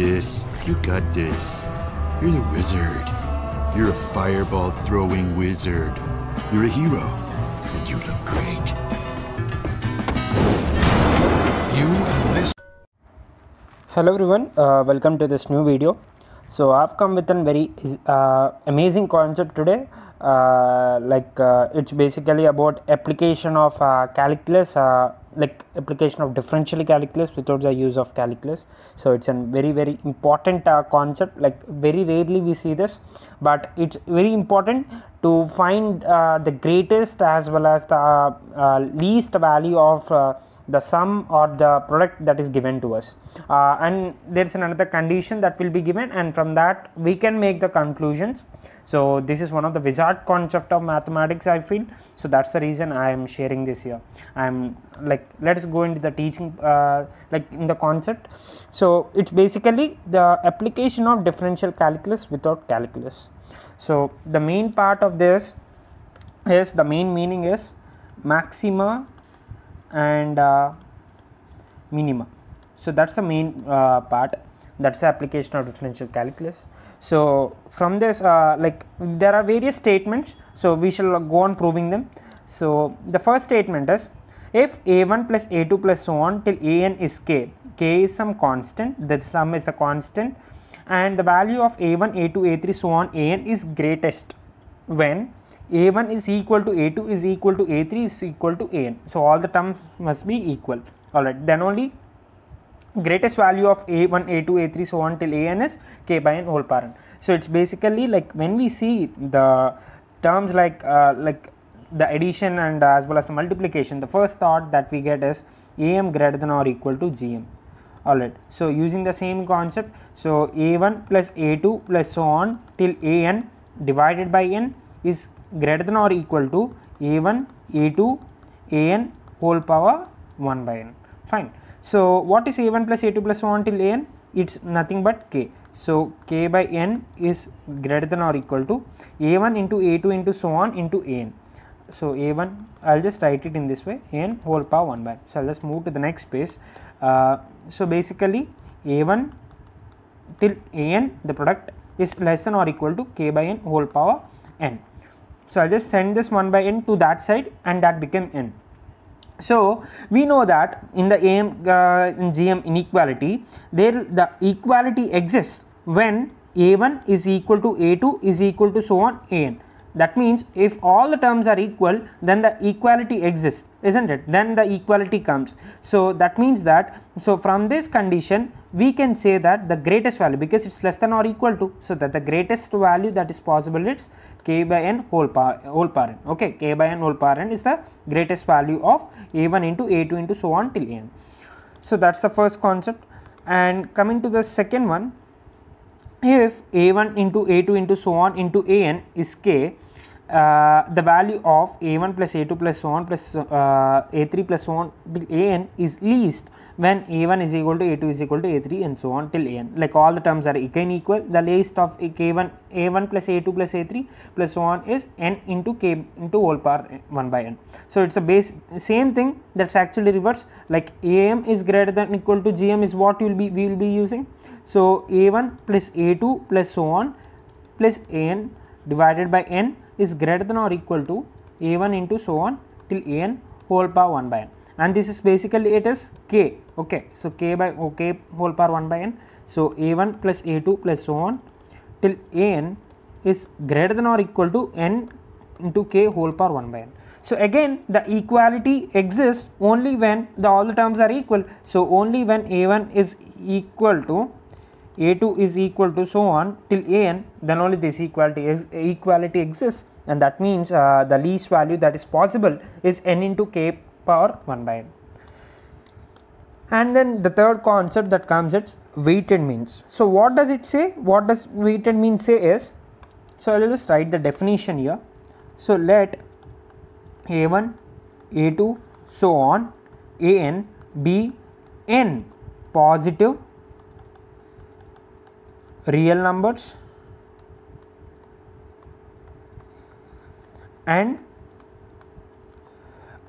this. You got this. You're the wizard. You're a fireball throwing wizard. You're a hero. And you look great. You and this. Hello everyone. Uh, welcome to this new video. So I've come with a very uh, amazing concept today. Uh, like uh, it's basically about application of uh, calculus uh, like application of differential calculus without the use of calculus so it's a very very important uh, concept like very rarely we see this but it's very important to find uh, the greatest as well as the uh, uh least value of uh, the sum or the product that is given to us uh, and there is another condition that will be given and from that we can make the conclusions so this is one of the wizard concept of mathematics i feel so that's the reason i am sharing this here i am like let us go into the teaching uh, like in the concept so it's basically the application of differential calculus without calculus so the main part of this is the main meaning is maxima and uh, minima. So, that is the main uh, part that is the application of differential calculus. So, from this uh, like there are various statements. So, we shall go on proving them. So, the first statement is if a1 plus a2 plus so on till an is k, k is some constant, the sum is a constant and the value of a1, a2, a3 so on an is greatest when a1 is equal to a2 is equal to a3 is equal to an so all the terms must be equal all right then only greatest value of a1 a2 a3 so on till an is k by n whole parent so it's basically like when we see the terms like uh, like the addition and uh, as well as the multiplication the first thought that we get is am greater than or equal to gm alright. So, using the same concept, so a1 plus a2 plus so on till an divided by n is greater than or equal to a1 a2 an whole power 1 by n fine so what is a1 plus a2 plus 1 till an it's nothing but k so k by n is greater than or equal to a1 into a2 into so on into an so a1 i'll just write it in this way n whole power 1 by n. so i'll just move to the next space uh, so basically a1 till an the product is less than or equal to k by n whole power n so, I just send this 1 by n to that side and that became n. So, we know that in the AM uh, in GM inequality there the equality exists when A1 is equal to A2 is equal to so on An. That means if all the terms are equal then the equality exists isn't it then the equality comes. So that means that so from this condition we can say that the greatest value because it's less than or equal to so that the greatest value that is possible is k by n whole power whole power n okay k by n whole power n is the greatest value of a1 into a2 into so on till n. So that's the first concept and coming to the second one if a1 into a2 into so on into an is k uh, the value of a1 plus a2 plus so on plus uh, a3 plus so on till an is least when a1 is equal to a2 is equal to a3 and so on till an like all the terms are again equal the least of k1 a1 plus a2 plus a3 plus so on is n into k into whole power 1 by n so it's a base same thing that's actually reverse. like am is greater than equal to gm is what you'll be we will be using so a1 plus a2 plus so on plus an divided by n is greater than or equal to a1 into so on till an whole power 1 by n and this is basically it is k okay so k by oh, k whole power 1 by n so a1 plus a2 plus so on till an is greater than or equal to n into k whole power 1 by n so again the equality exists only when the all the terms are equal. So only when a1 is equal to a2 is equal to so on till an then only this equality is equality exists and that means uh, the least value that is possible is n into k power 1 by n. And then the third concept that comes is weighted means. So what does it say? What does weighted mean say is? So I will just write the definition here. So let a1, a2, so on, an be n positive real numbers and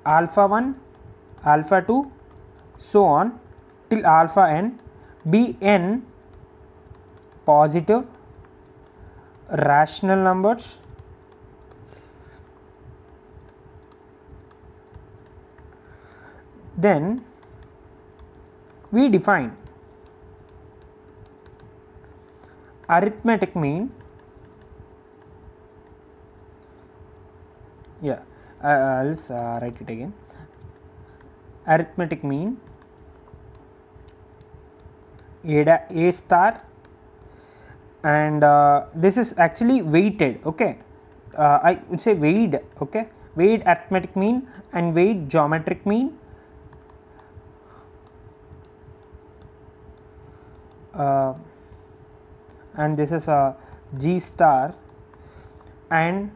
alpha 1, alpha 2, so on till alpha n positive rational numbers then we define arithmetic mean yeah uh, else uh, uh, write it again arithmetic mean a, a star and uh, this is actually weighted okay uh, i would say weighed okay weighed arithmetic mean and weighed geometric mean uh, and this is a uh, g star and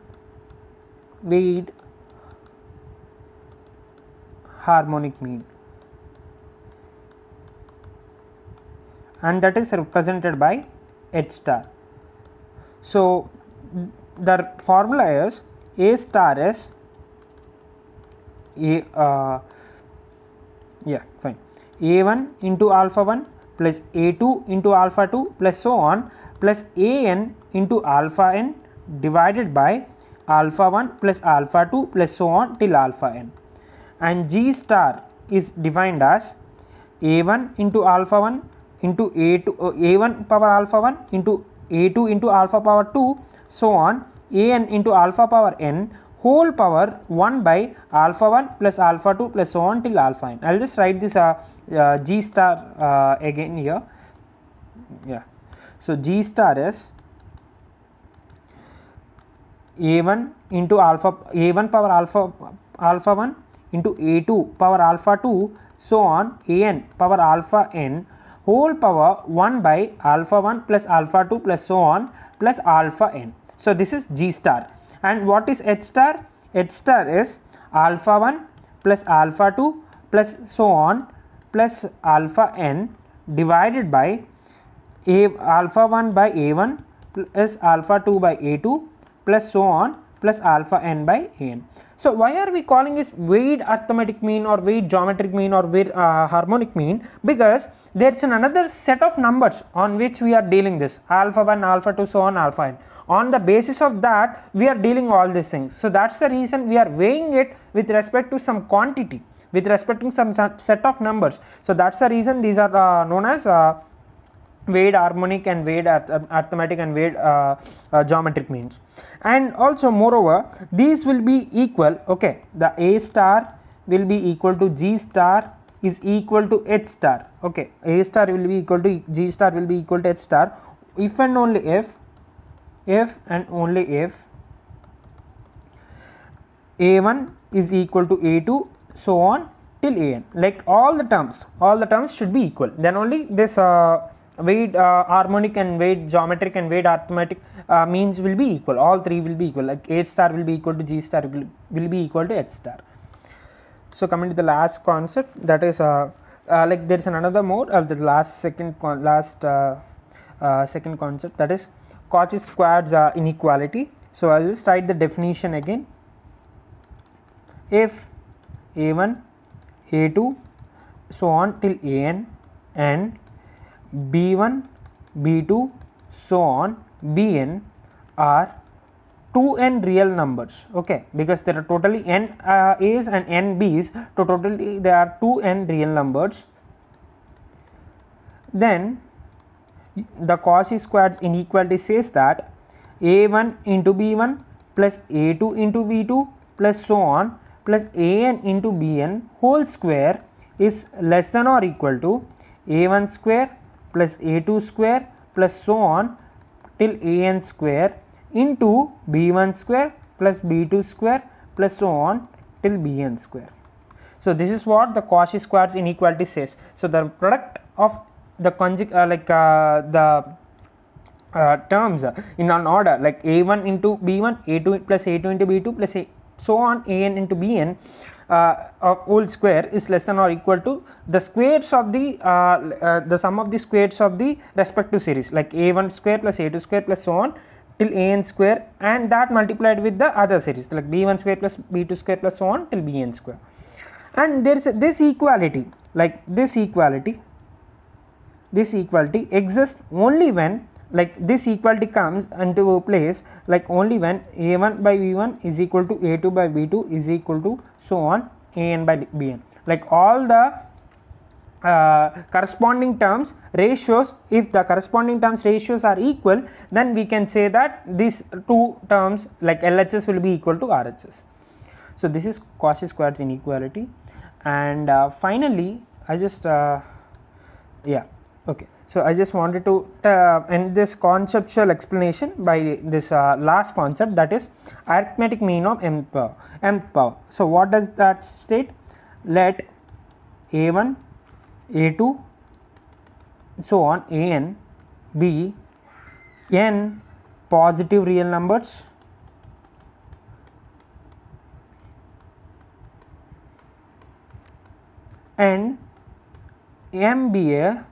weighed harmonic mean and that is represented by H star. So, the formula is A star is A uh, yeah fine A1 into alpha 1 plus A2 into alpha 2 plus so on plus An into alpha n divided by alpha 1 plus alpha 2 plus so on till alpha n and G star is defined as A1 into alpha 1 into A2 uh, A1 power alpha 1 into A2 into alpha power 2 so on An into alpha power n whole power 1 by alpha 1 plus alpha 2 plus so on till alpha n. I will just write this uh, uh, g star uh, again here. Yeah. So, g star is a1 into alpha a1 power alpha alpha 1 into a2 power alpha 2 so on an power alpha n whole power 1 by alpha 1 plus alpha 2 plus so on plus alpha n. So, this is g star and what is h star? h star is alpha 1 plus alpha 2 plus so on plus alpha n divided by a alpha 1 by a1 plus alpha 2 by a2 plus so on plus alpha n by an. So why are we calling this weighed arithmetic mean or weighed geometric mean or weighed uh, harmonic mean? Because there is another set of numbers on which we are dealing this alpha 1, alpha 2, so on, alpha n. On the basis of that, we are dealing all these things. So that's the reason we are weighing it with respect to some quantity, with respect to some set of numbers. So that's the reason these are uh, known as uh, weighed harmonic and weighed arithmetic and weighed uh, uh, geometric means and also moreover these will be equal okay the a star will be equal to g star is equal to h star okay a star will be equal to g star will be equal to h star if and only if if and only if a1 is equal to a2 so on till an like all the terms all the terms should be equal then only this uh, weight uh, harmonic and weight geometric and weight arithmetic uh, means will be equal all three will be equal like h star will be equal to g star will, will be equal to h star. So, coming to the last concept that is uh, uh like there is another more or uh, the last second last uh, uh, second concept that is Cauchy squares inequality. So, I will just write the definition again if a 1 a 2 so on till a n and B1, B2, so on, Bn are 2n real numbers okay because there are totally n uh, a's and n b's so totally there are 2n real numbers then the Cauchy squares inequality says that a1 into b1 plus a2 into b2 plus so on plus an into bn whole square is less than or equal to a1 square plus a2 square plus so on till an square into b1 square plus b2 square plus so on till bn square. So, this is what the Cauchy squares inequality says. So, the product of the conjugate uh, like uh, the uh, terms in an order like a1 into b1 a2 plus a2 into b2 plus a so on an into bn uh, whole square is less than or equal to the squares of the uh, uh, the sum of the squares of the respective series like a1 square plus a2 square plus so on till an square and that multiplied with the other series like b1 square plus b2 square plus so on till bn square and there is this equality like this equality this equality exists only when like this equality comes into place like only when a1 by v1 is equal to a2 by v2 is equal to so on an by bn like all the uh, corresponding terms ratios if the corresponding terms ratios are equal then we can say that these two terms like LHS will be equal to RHS. So, this is Cauchy Squares inequality and uh, finally, I just uh, yeah okay. So, I just wanted to end this conceptual explanation by this uh, last concept that is arithmetic mean of m power m power. So, what does that state? Let a1, a2, so on an be n positive real numbers and m be a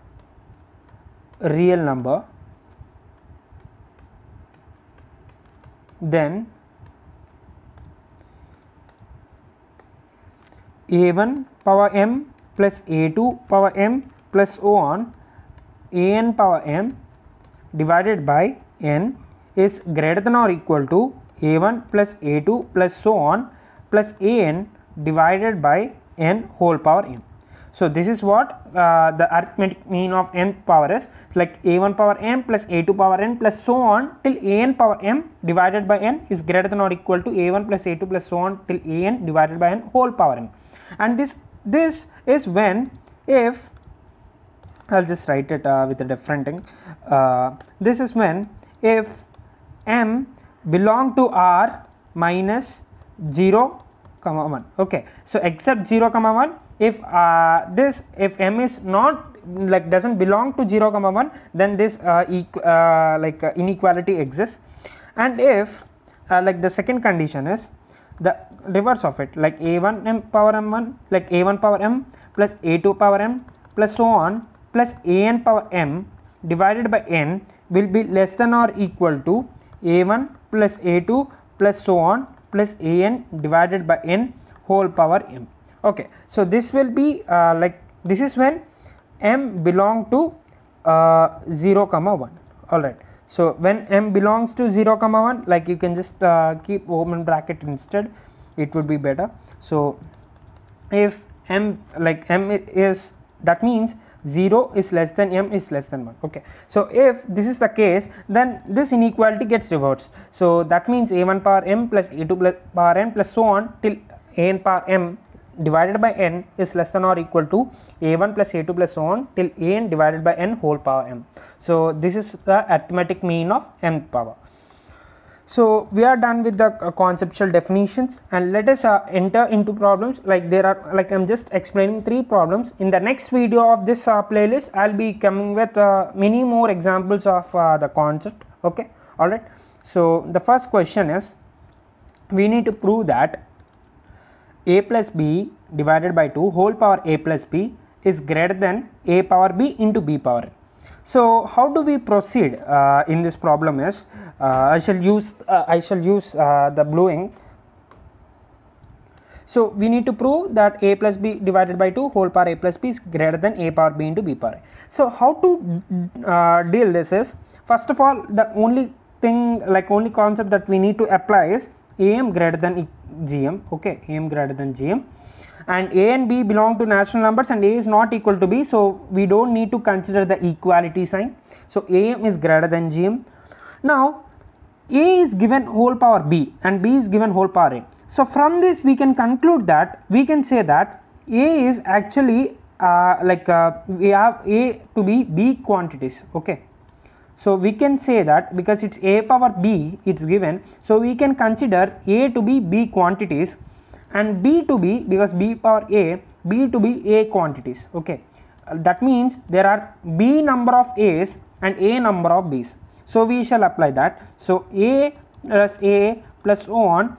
real number then a1 power m plus a2 power m plus so on an power m divided by n is greater than or equal to a1 plus a2 plus so on plus an divided by n whole power m. So this is what uh, the arithmetic mean of n power is like a1 power m plus a2 power n plus so on till an power m divided by n is greater than or equal to a1 plus a2 plus so on till an divided by n whole power n. And this this is when if I'll just write it uh, with a different thing. Uh, this is when if m belong to r minus 0 comma 1 okay so except 0 comma 1 if uh, this if m is not like doesn't belong to 0 comma 1 then this uh, uh, like uh, inequality exists and if uh, like the second condition is the reverse of it like a1 m power m1 like a1 power m plus a2 power m plus so on plus an power m divided by n will be less than or equal to a1 plus a2 plus so on plus an divided by n whole power m okay so this will be uh, like this is when m belong to uh, 0 comma 1 all right so when m belongs to 0 comma 1 like you can just uh, keep open bracket instead it would be better so if m like m is that means 0 is less than m is less than 1 okay so if this is the case then this inequality gets reversed so that means a1 power m plus a2 plus power n plus so on till an power m divided by n is less than or equal to a1 plus a2 plus so on till an divided by n whole power m. So, this is the arithmetic mean of m power. So, we are done with the uh, conceptual definitions and let us uh, enter into problems like there are like I am just explaining three problems. In the next video of this uh, playlist, I will be coming with uh, many more examples of uh, the concept. Okay, alright. So, the first question is we need to prove that a plus b divided by 2 whole power a plus b is greater than a power b into b power. So how do we proceed uh, in this problem is uh, I shall use uh, I shall use uh, the blue ink. So we need to prove that a plus b divided by 2 whole power a plus b is greater than a power b into b power. So how to uh, deal this is first of all the only thing like only concept that we need to apply is am greater than gm okay am greater than gm and a and b belong to natural numbers and a is not equal to b so we don't need to consider the equality sign so am is greater than gm now a is given whole power b and b is given whole power a so from this we can conclude that we can say that a is actually uh, like uh, we have a to be b quantities okay so we can say that because it's a power b it's given so we can consider a to be b quantities and b to be because b power a b to be a quantities okay uh, that means there are b number of a's and a number of b's so we shall apply that so a plus a plus on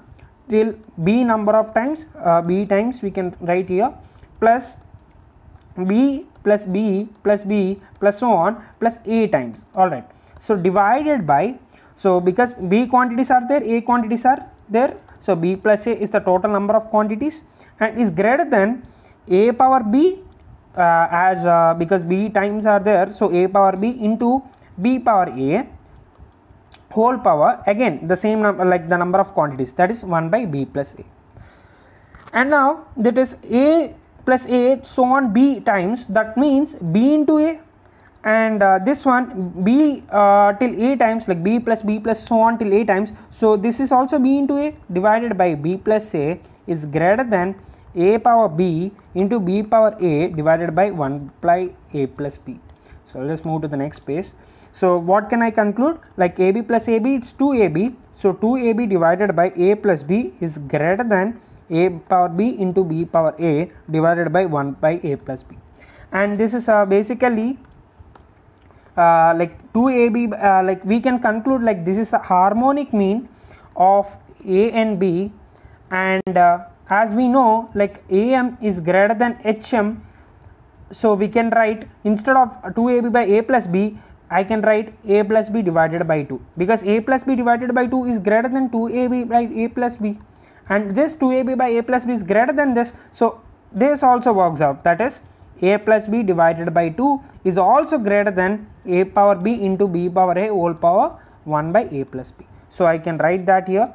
till b number of times uh, b times we can write here plus b plus b plus b plus so on plus a times all right so divided by so because b quantities are there a quantities are there so b plus a is the total number of quantities and is greater than a power b uh, as uh, because b times are there so a power b into b power a whole power again the same number like the number of quantities that is 1 by b plus a and now that is a plus a so on b times that means b into a and uh, this one b uh, till a times like b plus b plus so on till a times so this is also b into a divided by b plus a is greater than a power b into b power a divided by 1 by a plus b so let's move to the next page so what can i conclude like ab plus ab it's 2ab so 2ab divided by a plus b is greater than a power b into b power a divided by 1 by a plus b and this is uh, basically uh, like 2ab uh, like we can conclude like this is the harmonic mean of a and b and uh, as we know like am is greater than hm so we can write instead of 2ab by a plus b I can write a plus b divided by 2 because a plus b divided by 2 is greater than 2ab by a plus b and this 2ab by a plus b is greater than this. So, this also works out that is a plus b divided by 2 is also greater than a power b into b power a whole power 1 by a plus b. So, I can write that here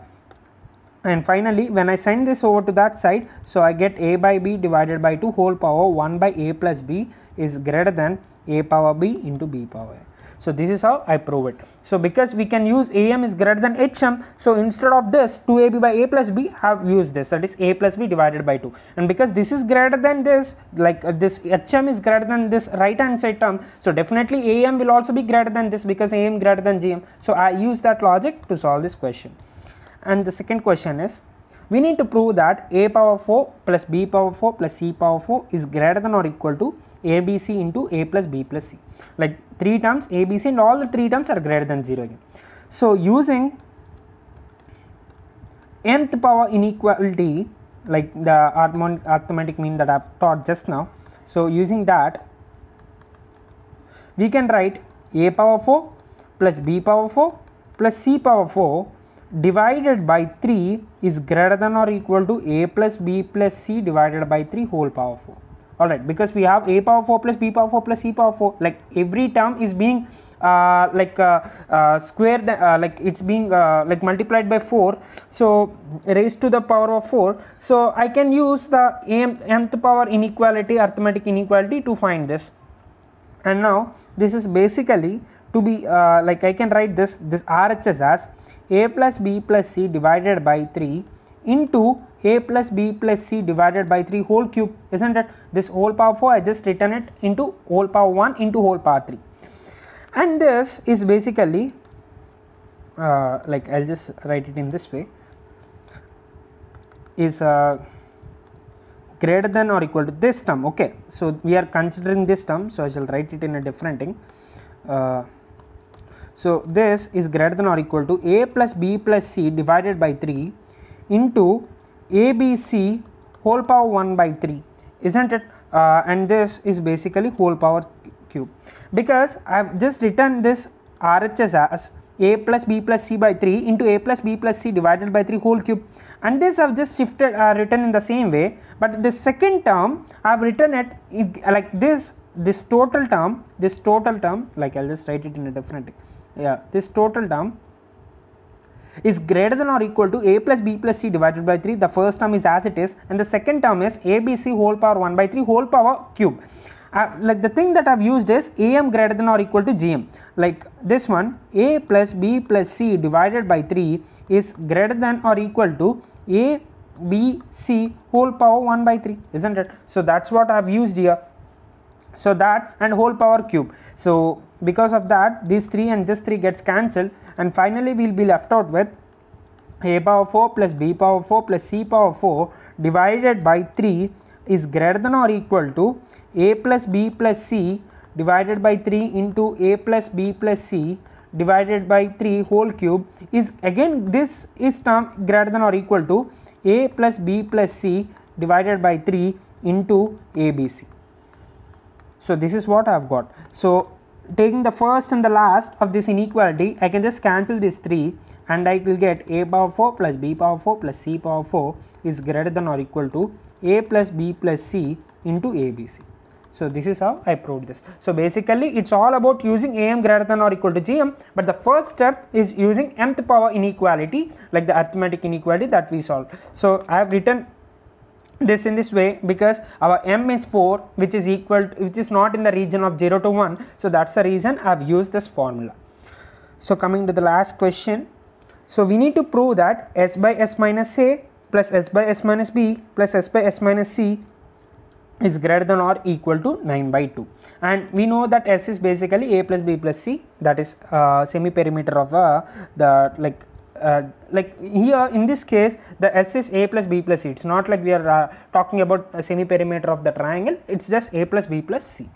and finally when I send this over to that side so I get a by b divided by 2 whole power 1 by a plus b is greater than a power b into b power a. So this is how I prove it. So because we can use AM is greater than HM, so instead of this 2AB by A plus B have used this that is A plus B divided by 2 and because this is greater than this like uh, this HM is greater than this right hand side term, so definitely AM will also be greater than this because AM greater than GM. So I use that logic to solve this question. And the second question is we need to prove that a power 4 plus b power 4 plus c power 4 is greater than or equal to abc into a plus b plus c like three terms abc and all the three terms are greater than 0 again. So, using nth power inequality like the arithmetic mean that I have taught just now. So, using that we can write a power 4 plus b power 4 plus c power 4 divided by 3 is greater than or equal to a plus b plus c divided by 3 whole power 4 alright because we have a power 4 plus b power 4 plus c power 4 like every term is being uh, like uh, uh, squared uh, like it's being uh, like multiplied by 4 so raised to the power of 4 so I can use the AM nth power inequality arithmetic inequality to find this and now this is basically to be uh, like I can write this this RHS as a plus b plus c divided by 3 into a plus b plus c divided by 3 whole cube isn't it this whole power 4 I just written it into whole power 1 into whole power 3 and this is basically uh, like I'll just write it in this way is uh, greater than or equal to this term okay so we are considering this term so I shall write it in a different thing uh, so this is greater than or equal to a plus b plus c divided by 3 into abc whole power 1 by 3 isn't it uh, and this is basically whole power cube because I have just written this RHS as a plus b plus c by 3 into a plus b plus c divided by 3 whole cube and this I have just shifted uh, written in the same way but the second term I have written it, it like this this total term this total term like I will just write it in a different yeah this total term is greater than or equal to a plus b plus c divided by 3 the first term is as it is and the second term is abc whole power 1 by 3 whole power cube uh, like the thing that I've used is am greater than or equal to gm like this one a plus b plus c divided by 3 is greater than or equal to a b c whole power 1 by 3 isn't it so that's what I've used here so that and whole power cube so because of that these 3 and this 3 gets cancelled and finally we will be left out with a power 4 plus b power 4 plus c power 4 divided by 3 is greater than or equal to a plus b plus c divided by 3 into a plus b plus c divided by 3 whole cube is again this is term greater than or equal to a plus b plus c divided by 3 into abc. So, this is what I have got. So, taking the first and the last of this inequality, I can just cancel these 3 and I will get a power 4 plus b power 4 plus c power 4 is greater than or equal to a plus b plus c into abc. So, this is how I proved this. So, basically it is all about using am greater than or equal to gm, but the first step is using mth power inequality like the arithmetic inequality that we solved. So, I have written this in this way because our m is 4 which is equal to, which is not in the region of 0 to 1 so that's the reason i've used this formula so coming to the last question so we need to prove that s by s minus a plus s by s minus b plus s by s minus c is greater than or equal to 9 by 2 and we know that s is basically a plus b plus c that is uh, semi perimeter of uh, the like uh, like here in this case the S is A plus B plus C. It is not like we are uh, talking about a semi perimeter of the triangle, it is just A plus B plus C.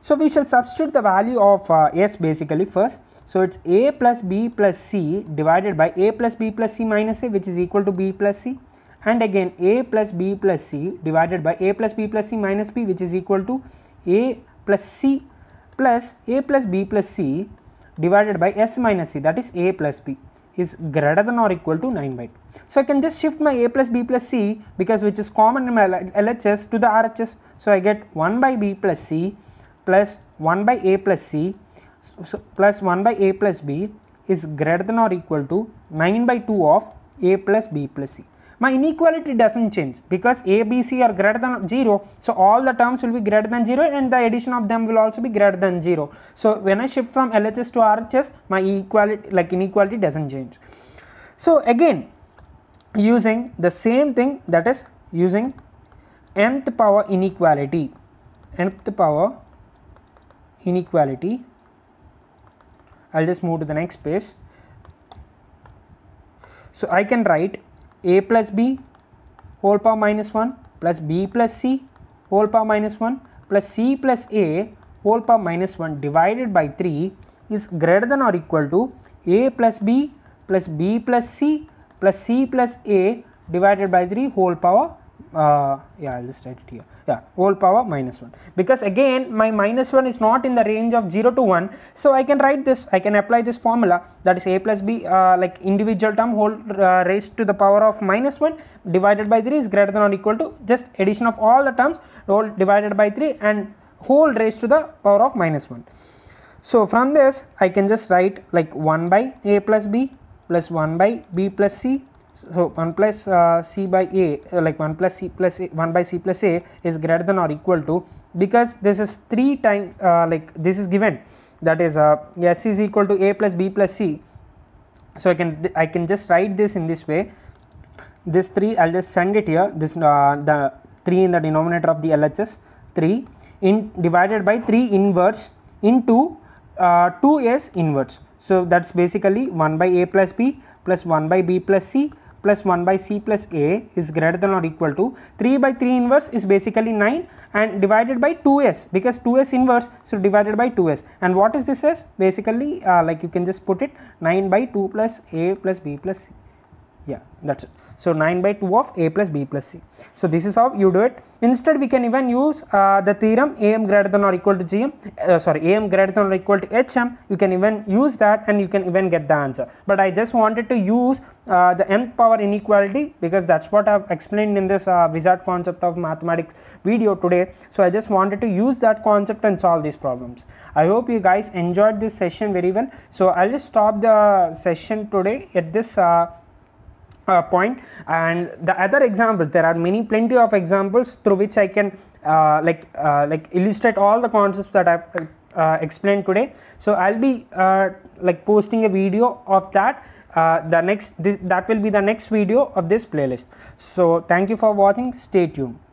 So, we shall substitute the value of uh, S basically first. So, it is A plus B plus C divided by A plus B plus C minus A which is equal to B plus C and again A plus B plus C divided by A plus B plus C minus B which is equal to A plus C plus A plus B plus C divided by S minus C that is A plus B is greater than or equal to 9 by 2. So I can just shift my A plus B plus C because which is common in my LHS to the RHS. So I get 1 by B plus C plus 1 by A plus C so plus 1 by A plus B is greater than or equal to 9 by 2 of A plus B plus C my inequality doesn't change because a b c are greater than 0 so all the terms will be greater than 0 and the addition of them will also be greater than 0 so when i shift from lhs to rhs my equality like inequality doesn't change so again using the same thing that is using nth power inequality nth power inequality i'll just move to the next space. so i can write a plus b whole power minus 1 plus b plus c whole power minus 1 plus c plus a whole power minus 1 divided by 3 is greater than or equal to a plus b plus b plus c plus c plus a divided by 3 whole power uh, yeah I will just write it here yeah whole power minus 1 because again my minus 1 is not in the range of 0 to 1 so I can write this I can apply this formula that is a plus b uh, like individual term whole uh, raised to the power of minus 1 divided by 3 is greater than or equal to just addition of all the terms whole divided by 3 and whole raised to the power of minus 1. So from this I can just write like 1 by a plus b plus 1 by b plus c so, 1 plus uh, c by a uh, like 1 plus c plus a, 1 by c plus a is greater than or equal to because this is 3 times uh, like this is given that is uh, s is equal to a plus b plus c. So, I can I can just write this in this way this 3 I will just send it here this uh, the 3 in the denominator of the LHS 3 in divided by 3 inverse into uh, 2 is inverse. So, that is basically 1 by a plus b plus 1 by b plus c plus 1 by c plus a is greater than or equal to 3 by 3 inverse is basically 9 and divided by 2s because 2s inverse so divided by 2s and what is this s basically uh, like you can just put it 9 by 2 plus a plus b plus c yeah that's it so 9 by 2 of a plus b plus c so this is how you do it instead we can even use uh, the theorem am greater than or equal to gm uh, sorry am greater than or equal to hm you can even use that and you can even get the answer but i just wanted to use uh, the m power inequality because that's what I've explained in this uh, wizard concept of mathematics video today. So I just wanted to use that concept and solve these problems. I hope you guys enjoyed this session very well. So I'll just stop the session today at this uh, uh, and the other example there are many plenty of examples through which i can uh, like uh, like illustrate all the concepts that i've uh, explained today so i'll be uh, like posting a video of that uh, the next this that will be the next video of this playlist so thank you for watching stay tuned